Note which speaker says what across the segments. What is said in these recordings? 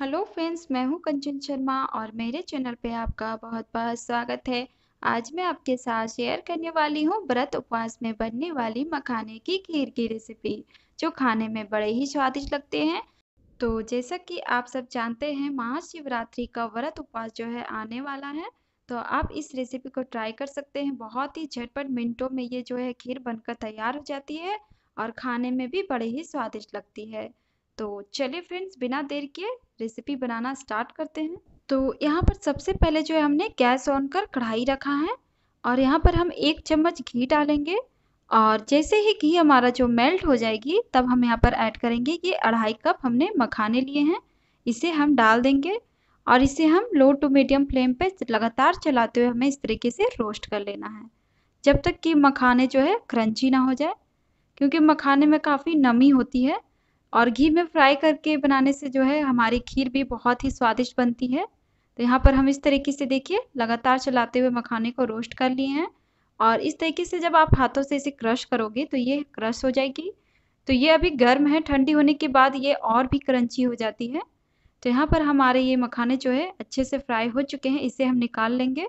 Speaker 1: hello friends मैं हूं कंचन शर्मा और मेरे चैनल पे आपका बहुत बहुत स्वागत है आज मैं आपके साथ शेयर करने वाली हूं व्रत उपवास में बनने वाली मखाने की खीर की रेसिपी जो खाने में बड़े ही स्वादिष्ट लगते हैं तो जैसा कि आप सब जानते हैं महाशिवरात्रि का व्रत उपवास जो है आने वाला है तो आप इस रेसिपी को ट्राई कर सकते हैं बहुत ही झटपट मिनटों में ये जो है खीर बनकर तैयार हो जाती है और खाने में भी बड़े ही स्वादिष्ट लगती है तो चलिए फ्रेंड्स बिना देर किए रेसिपी बनाना स्टार्ट करते हैं तो यहाँ पर सबसे पहले जो है हमने गैस ऑन कर कढ़ाई रखा है और यहाँ पर हम एक चम्मच घी डालेंगे और जैसे ही घी हमारा जो मेल्ट हो जाएगी तब हम यहाँ पर ऐड करेंगे ये अढ़ाई कप हमने मखाने लिए हैं इसे हम डाल देंगे और इसे हम लो टू मीडियम फ्लेम पे लगातार चलाते हुए हमें इस तरीके से रोस्ट कर लेना है जब तक कि मखाने जो है क्रंची ना हो जाए क्योंकि मखाने में काफ़ी नमी होती है और घी में फ्राई करके बनाने से जो है हमारी खीर भी बहुत ही स्वादिष्ट बनती है तो यहाँ पर हम इस तरीके से देखिए लगातार चलाते हुए मखाने को रोस्ट कर लिए हैं और इस तरीके से जब आप हाथों से इसे क्रश करोगे तो ये क्रश हो जाएगी तो ये अभी गर्म है ठंडी होने के बाद ये और भी क्रंची हो जाती है तो यहाँ पर हमारे ये मखाने जो है अच्छे से फ्राई हो चुके हैं इसे हम निकाल लेंगे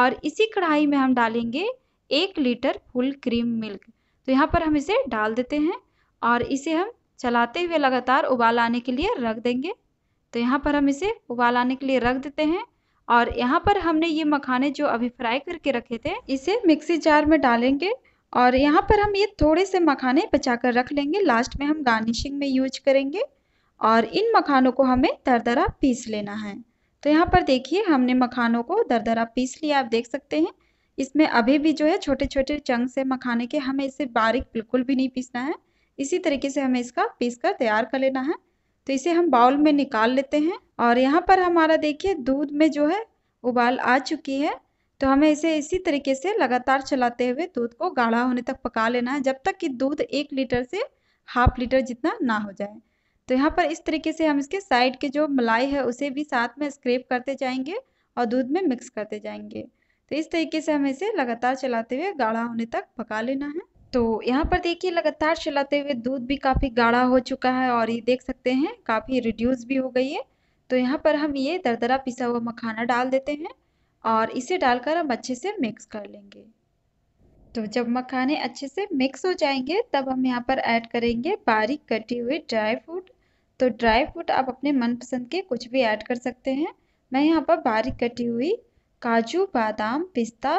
Speaker 1: और इसी कढ़ाई में हम डालेंगे एक लीटर फुल क्रीम मिल्क तो यहाँ पर हम इसे डाल देते हैं और इसे हम चलाते हुए लगातार उबाल आने के लिए रख देंगे तो यहाँ पर हम इसे उबाल आने के लिए रख देते हैं और यहाँ पर हमने ये मखाने जो अभी फ्राई करके रखे थे इसे मिक्सी जार में डालेंगे और यहाँ पर हम ये थोड़े से मखाने बचा कर रख लेंगे लास्ट में हम गार्निशिंग में यूज करेंगे और इन मखानों को हमें दरदरा पीस लेना है तो यहाँ पर देखिए हमने मखानों को दरदरा पीस लिया आप देख सकते हैं इसमें अभी भी जो है छोटे छोटे चंग से मखाने के हमें इसे बारीक बिल्कुल भी नहीं पीसना है इसी तरीके से हमें इसका पीस कर तैयार कर लेना है तो इसे हम बाउल में निकाल लेते हैं और यहाँ पर हमारा देखिए दूध में जो है उबाल आ चुकी है तो हमें इसे इसी तरीके से लगातार चलाते हुए दूध को गाढ़ा होने तक पका लेना है जब तक कि दूध एक लीटर से हाफ लीटर जितना ना हो जाए तो यहाँ पर इस तरीके से हम इसके साइड के जो मलाई है उसे भी साथ में स्क्रेप करते जाएंगे और दूध में मिक्स करते जाएंगे तो इस तरीके से हमें इसे लगातार चलाते हुए गाढ़ा होने तक पका लेना है तो यहाँ पर देखिए लगातार चलाते हुए दूध भी काफ़ी गाढ़ा हो चुका है और ये देख सकते हैं काफ़ी रिड्यूस भी हो गई है तो यहाँ पर हम ये दरदरा पिसा हुआ मखाना डाल देते हैं और इसे डालकर हम अच्छे से मिक्स कर लेंगे तो जब मखाने अच्छे से मिक्स हो जाएंगे तब हम यहाँ पर ऐड करेंगे बारीक कटी हुई ड्राई फ्रूट तो ड्राई फ्रूट आप अपने मनपसंद के कुछ भी ऐड कर सकते हैं मैं यहाँ पर बारीक कटी हुई काजू बादाम पिस्ता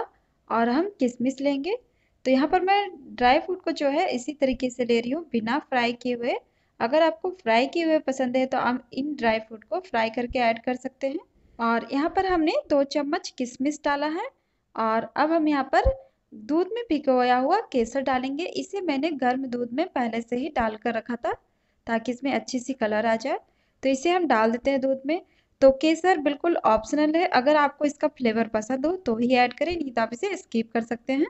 Speaker 1: और हम किशमिश लेंगे तो यहाँ पर मैं ड्राई फ्रूट को जो है इसी तरीके से ले रही हूँ बिना फ्राई किए हुए अगर आपको फ्राई किए हुए पसंद है तो आप इन ड्राई फ्रूट को फ्राई करके ऐड कर सकते हैं और यहाँ पर हमने दो चम्मच किशमिश डाला है और अब हम यहाँ पर दूध में भिगोया हुआ केसर डालेंगे इसे मैंने गर्म दूध में पहले से ही डाल कर रखा था ताकि इसमें अच्छी सी कलर आ जाए तो इसे हम डाल देते हैं दूध में तो केसर बिल्कुल ऑप्शनल है अगर आपको इसका फ्लेवर पसंद हो तो ही ऐड करें नहीं तो आप इसे स्किप कर सकते हैं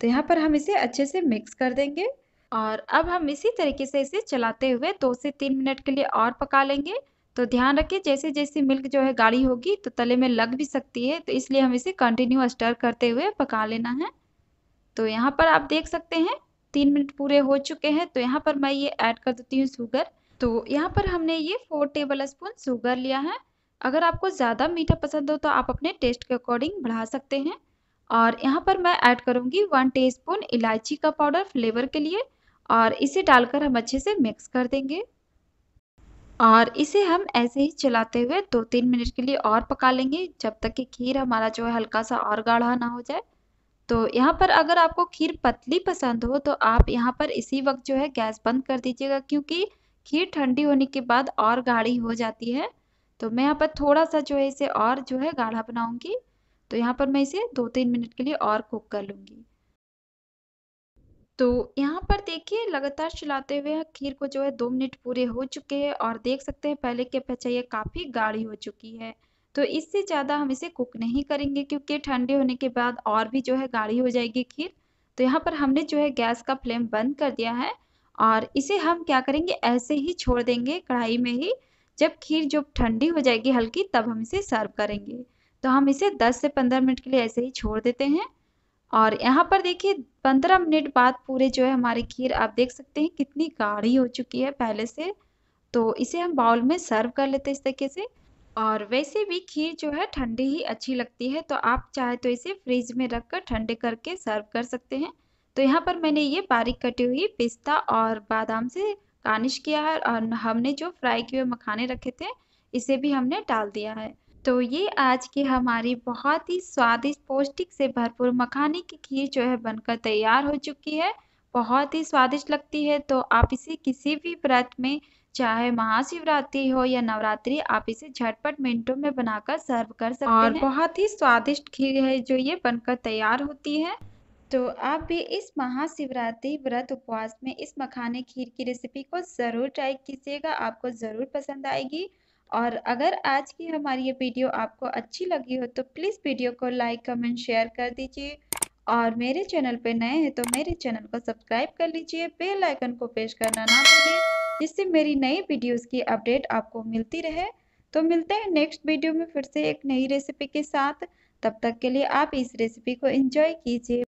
Speaker 1: तो यहाँ पर हम इसे अच्छे से मिक्स कर देंगे और अब हम इसी तरीके से इसे चलाते हुए दो से तीन मिनट के लिए और पका लेंगे तो ध्यान रखें जैसे जैसे मिल्क जो है गाढ़ी होगी तो तले में लग भी सकती है तो इसलिए हम इसे कंटिन्यू स्टर करते हुए पका लेना है तो यहाँ पर आप देख सकते हैं तीन मिनट पूरे हो चुके हैं तो यहाँ पर मैं ये ऐड कर देती हूँ शुगर तो यहाँ पर हमने ये फोर टेबल स्पून शुगर लिया है अगर आपको ज़्यादा मीठा पसंद हो तो आप अपने टेस्ट के अकॉर्डिंग बढ़ा सकते हैं और यहाँ पर मैं ऐड करूँगी वन टीस्पून इलायची का पाउडर फ्लेवर के लिए और इसे डालकर हम अच्छे से मिक्स कर देंगे और इसे हम ऐसे ही चलाते हुए दो तीन मिनट के लिए और पका लेंगे जब तक कि खीर हमारा जो है हल्का सा और गाढ़ा ना हो जाए तो यहाँ पर अगर आपको खीर पतली पसंद हो तो आप यहाँ पर इसी वक्त जो है गैस बंद कर दीजिएगा क्योंकि खीर ठंडी होने के बाद और गाढ़ी हो जाती है तो मैं यहाँ पर थोड़ा सा जो है इसे और जो है गाढ़ा बनाऊँगी तो यहाँ पर मैं इसे दो तीन मिनट के लिए और कुक कर लूँगी तो यहाँ पर देखिए लगातार चलाते हुए खीर को जो है दो मिनट पूरे हो चुके हैं और देख सकते हैं पहले के अपेक्षा ये काफ़ी गाढ़ी हो चुकी है तो इससे ज़्यादा हम इसे कुक नहीं करेंगे क्योंकि ठंडे होने के बाद और भी जो है गाढ़ी हो जाएगी खीर तो यहाँ पर हमने जो है गैस का फ्लेम बंद कर दिया है और इसे हम क्या करेंगे ऐसे ही छोड़ देंगे कढ़ाई में ही जब खीर जो ठंडी हो जाएगी हल्की तब हम इसे सर्व करेंगे तो हम इसे 10 से 15 मिनट के लिए ऐसे ही छोड़ देते हैं और यहाँ पर देखिए 15 मिनट बाद पूरे जो है हमारी खीर आप देख सकते हैं कितनी गाढ़ी हो चुकी है पहले से तो इसे हम बाउल में सर्व कर लेते हैं इस तरीके से और वैसे भी खीर जो है ठंडी ही अच्छी लगती है तो आप चाहे तो इसे फ्रिज में रख कर ठंडे करके सर्व कर सकते हैं तो यहाँ पर मैंने ये बारीक कटी हुई पिस्ता और बादाम से गार्निश किया है और हमने जो फ्राई किए मखाने रखे थे इसे भी हमने डाल दिया है तो ये आज की हमारी बहुत ही स्वादिष्ट पौष्टिक से भरपूर मखाने की खीर जो है बनकर तैयार हो चुकी है बहुत ही स्वादिष्ट लगती है तो आप इसे किसी भी व्रत में चाहे महाशिवरात्रि हो या नवरात्रि आप इसे झटपट मिनटों में बनाकर सर्व कर सकते और हैं और बहुत ही स्वादिष्ट खीर है जो ये बनकर तैयार होती है तो आप भी इस महाशिवरात्रि व्रत उपवास में इस मखाने खीर की रेसिपी को ज़रूर ट्राई कीजिएगा आपको ज़रूर पसंद आएगी और अगर आज की हमारी ये वीडियो आपको अच्छी लगी हो तो प्लीज़ वीडियो को लाइक कमेंट शेयर कर दीजिए और मेरे चैनल पे नए हैं तो मेरे चैनल को सब्सक्राइब कर लीजिए बेल आइकन को प्रेस करना ना भूलें जिससे मेरी नई वीडियोस की अपडेट आपको मिलती रहे तो मिलते हैं नेक्स्ट वीडियो में फिर से एक नई रेसिपी के साथ तब तक के लिए आप इस रेसिपी को इंजॉय कीजिए